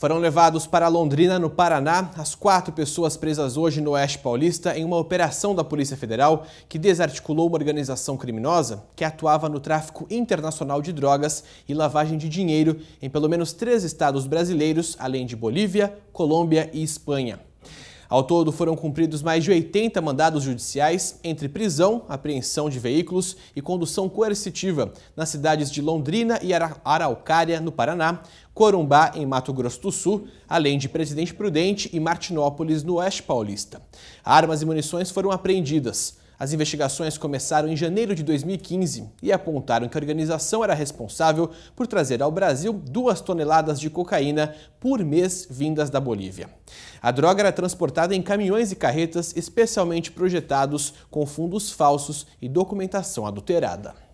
Foram levados para Londrina, no Paraná, as quatro pessoas presas hoje no Oeste Paulista em uma operação da Polícia Federal que desarticulou uma organização criminosa que atuava no tráfico internacional de drogas e lavagem de dinheiro em pelo menos três estados brasileiros, além de Bolívia, Colômbia e Espanha. Ao todo, foram cumpridos mais de 80 mandados judiciais entre prisão, apreensão de veículos e condução coercitiva nas cidades de Londrina e Araucária, no Paraná, Corumbá, em Mato Grosso do Sul, além de Presidente Prudente e Martinópolis, no Oeste Paulista. Armas e munições foram apreendidas. As investigações começaram em janeiro de 2015 e apontaram que a organização era responsável por trazer ao Brasil duas toneladas de cocaína por mês vindas da Bolívia. A droga era transportada em caminhões e carretas especialmente projetados com fundos falsos e documentação adulterada.